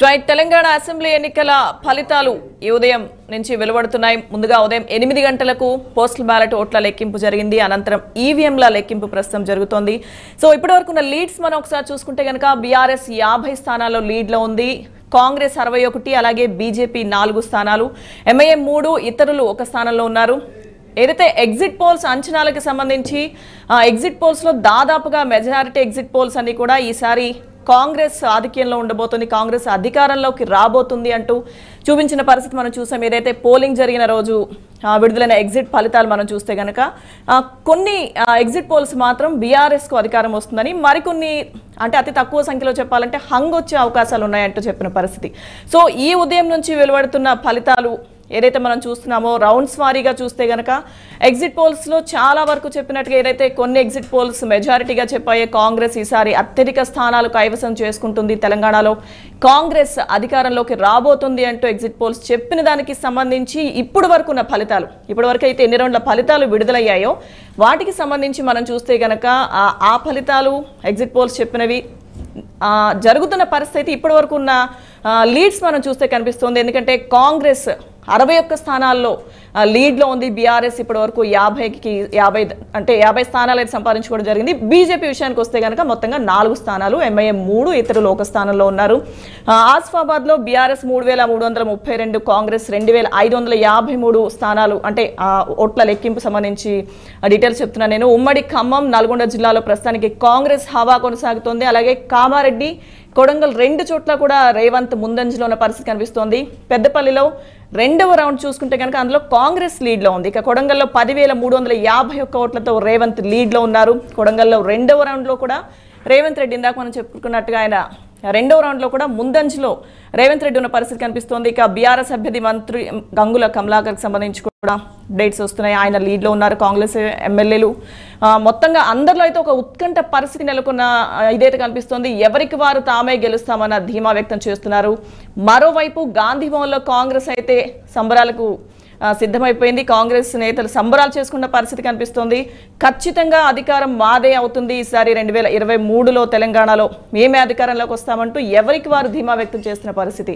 joint Telangana assembly ఎన్నికల ఫలితాలు ఈ ఉదయం నుంచి వెలువడుతున్నాయి ముందుగా ఉదయం ఎనిమిది గంటలకు పోస్టల్ బ్యాలెట్ ఓట్ల లెక్కింపు జరిగింది అనంతరం ఈవీఎంల లెక్కింపు ప్రస్తుతం జరుగుతోంది సో ఇప్పటి ఇప్పటివరకున్న లీడ్స్ మనం ఒకసారి చూసుకుంటే కనుక బీఆర్ఎస్ యాభై స్థానాల్లో లీడ్లో ఉంది కాంగ్రెస్ అరవై ఒకటి అలాగే బీజేపీ నాలుగు స్థానాలు ఎంఐఎం మూడు ఇతరులు ఒక స్థానంలో ఉన్నారు ఏదైతే ఎగ్జిట్ పోల్స్ అంచనాలకు సంబంధించి ఎగ్జిట్ పోల్స్లో దాదాపుగా మెజారిటీ ఎగ్జిట్ పోల్స్ అన్ని కూడా ఈసారి కాంగ్రెస్ ఆధిక్యంలో ఉండబోతుంది కాంగ్రెస్ అధికారంలోకి రాబోతుంది అంటూ చూపించిన పరిస్థితి మనం చూసాం ఏదైతే పోలింగ్ జరిగిన రోజు విడుదలైన ఎగ్జిట్ ఫలితాలు మనం చూస్తే కనుక కొన్ని ఎగ్జిట్ పోల్స్ మాత్రం బీఆర్ఎస్కు అధికారం వస్తుందని మరికొన్ని అంటే అతి తక్కువ సంఖ్యలో చెప్పాలంటే హంగ్ వచ్చే అవకాశాలు ఉన్నాయంటూ చెప్పిన పరిస్థితి సో ఈ ఉదయం నుంచి వెలువడుతున్న ఫలితాలు ఏదైతే మనం చూస్తున్నామో రౌండ్స్ వారీగా చూస్తే గనక ఎగ్జిట్ పోల్స్లో చాలా వరకు చెప్పినట్టుగా ఏదైతే కొన్ని ఎగ్జిట్ పోల్స్ మెజారిటీగా చెప్పాయే కాంగ్రెస్ ఈసారి అత్యధిక స్థానాలు కైవసం చేసుకుంటుంది తెలంగాణలో కాంగ్రెస్ అధికారంలోకి రాబోతుంది అంటూ ఎగ్జిట్ పోల్స్ చెప్పిన దానికి సంబంధించి ఇప్పుడు వరకు ఉన్న ఫలితాలు ఇప్పటి వరకు అయితే ఎన్ని రౌండ్ల ఫలితాలు విడుదలయ్యాయో వాటికి సంబంధించి మనం చూస్తే గనక ఆ ఫలితాలు ఎగ్జిట్ పోల్స్ చెప్పినవి జరుగుతున్న పరిస్థితి ఇప్పటి వరకు ఉన్న లీడ్స్ మనం చూస్తే కనిపిస్తుంది ఎందుకంటే కాంగ్రెస్ అరవై ఒక్క స్థానాల్లో లీడ్లో ఉంది బీఆర్ఎస్ ఇప్పటి వరకు యాభైకి యాభై అంటే యాభై స్థానాలు అయితే సంపాదించుకోవడం జరిగింది బీజేపీ విషయానికి వస్తే కనుక మొత్తంగా నాలుగు స్థానాలు ఎంఐఎం మూడు ఇతరులు ఒక స్థానంలో ఉన్నారు ఆసిఫాబాద్లో బీఆర్ఎస్ మూడు వేల మూడు వందల ముప్పై రెండు కాంగ్రెస్ రెండు వేల ఐదు వందల యాభై మూడు స్థానాలు అంటే ఓట్ల లెక్కింపు సంబంధించి డీటెయిల్స్ చెప్తున్నాను నేను ఉమ్మడి ఖమ్మం నల్గొండ జిల్లాలో ప్రస్తుతానికి కాంగ్రెస్ హవా కొనసాగుతోంది అలాగే కామారెడ్డి కొడంగల్ రెండు చోట్ల కూడా రేవంత్ ముందంజలో ఉన్న పరిస్థితి కనిపిస్తోంది పెద్దపల్లిలో రెండవ రౌండ్ చూసుకుంటే కనుక అందులో కాంగ్రెస్ లీడ్లో ఉంది ఇక కొడంగల్లో పదివేల మూడు వందల యాభై ఒక్క ఓట్లతో రేవంత్ లీడ్లో ఉన్నారు కొడంగల్లో రెండవ రౌండ్లో కూడా రేవంత్ రెడ్డి ఇందాక మనం చెప్పుకున్నట్టుగా ఆయన రెండో రౌండ్లో కూడా ముందంజలో రేవంత్ రెడ్డి ఉన్న పరిస్థితి కనిపిస్తోంది ఇక బీఆర్ఎస్ అభ్యర్థి మంత్రి గంగుల కమలాకర్కి సంబంధించి కూడా డేట్స్ వస్తున్నాయి ఆయన లీడ్లో ఉన్నారు కాంగ్రెస్ ఎమ్మెల్యేలు మొత్తంగా అందరిలో అయితే ఒక ఉత్కంఠ పరిస్థితి నెలకొన్న ఇదైతే కనిపిస్తోంది ఎవరికి వారు తామే గెలుస్తామన్న ధీమా వ్యక్తం చేస్తున్నారు మరోవైపు గాంధీభవన్లో కాంగ్రెస్ అయితే సంబరాలకు సిద్ధమైపోయింది కాంగ్రెస్ నేతలు సంబరాలు చేసుకున్న పరిస్థితి కనిపిస్తోంది ఖచ్చితంగా అధికారం మాదే అవుతుంది ఈసారి రెండు వేల ఇరవై మూడులో తెలంగాణలో మేమే అధికారంలోకి వస్తామంటూ ఎవరికి వారు ధీమా వ్యక్తం చేస్తున్న పరిస్థితి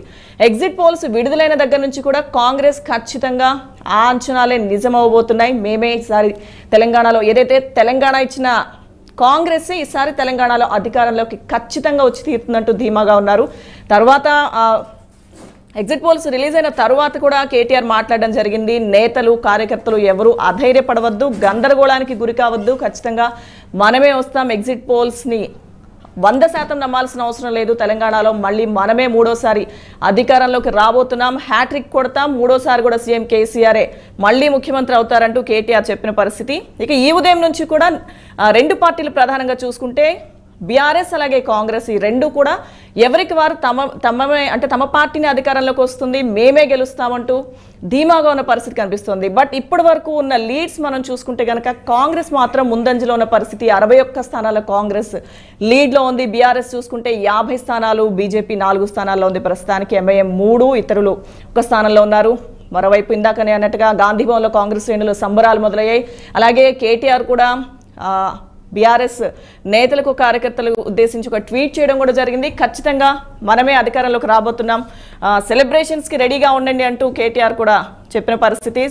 ఎగ్జిట్ పోల్స్ విడుదలైన దగ్గర నుంచి కూడా కాంగ్రెస్ ఖచ్చితంగా ఆ అంచనాలే నిజమవబోతున్నాయి మేమే ఈసారి తెలంగాణలో ఏదైతే తెలంగాణ ఇచ్చిన కాంగ్రెస్ ఈసారి తెలంగాణలో అధికారంలోకి ఖచ్చితంగా వచ్చి తీరుతుందంటూ ధీమాగా ఉన్నారు తర్వాత ఎగ్జిట్ పోల్స్ రిలీజ్ అయిన తర్వాత కూడా కేటీఆర్ మాట్లాడడం జరిగింది నేతలు కార్యకర్తలు ఎవరు అధైర్యపడవద్దు గందరగోళానికి గురి కావద్దు ఖచ్చితంగా మనమే వస్తాం ఎగ్జిట్ పోల్స్ని వంద శాతం నమ్మాల్సిన అవసరం లేదు తెలంగాణలో మళ్ళీ మనమే మూడోసారి అధికారంలోకి రాబోతున్నాం హ్యాట్రిక్ కొడతాం మూడోసారి కూడా సీఎం కేసీఆరే మళ్ళీ ముఖ్యమంత్రి అవుతారంటూ కేటీఆర్ చెప్పిన పరిస్థితి ఇక ఈ ఉదయం నుంచి కూడా రెండు పార్టీలు ప్రధానంగా చూసుకుంటే బీఆర్ఎస్ అలాగే కాంగ్రెస్ ఈ రెండు కూడా ఎవరికి వారు తమ తమమే అంటే తమ పార్టీని అధికారంలోకి వస్తుంది మేమే గెలుస్తామంటూ ధీమాగా ఉన్న పరిస్థితి కనిపిస్తుంది బట్ ఇప్పటి వరకు ఉన్న లీడ్స్ మనం చూసుకుంటే కనుక కాంగ్రెస్ మాత్రం ముందంజలో ఉన్న పరిస్థితి అరవై ఒక్క స్థానాల కాంగ్రెస్ లీడ్లో ఉంది బీఆర్ఎస్ చూసుకుంటే యాభై స్థానాలు బీజేపీ నాలుగు స్థానాల్లో ఉంది ప్రస్తుతానికి ఎంఐఎం మూడు ఇతరులు ఒక స్థానంలో ఉన్నారు మరోవైపు ఇందాకనే అన్నట్టుగా గాంధీభవన్లో కాంగ్రెస్ శ్రేణులు సంబరాలు మొదలయ్యాయి అలాగే కేటీఆర్ కూడా బీఆర్ఎస్ నేతలకు కార్యకర్తలకు ఉద్దేశించి ఒక ట్వీట్ చేయడం కూడా జరిగింది ఖచ్చితంగా మనమే అధికారంలోకి రాబోతున్నాం సెలబ్రేషన్స్కి రెడీగా ఉండండి అంటూ కేటీఆర్ కూడా చెప్పిన పరిస్థితి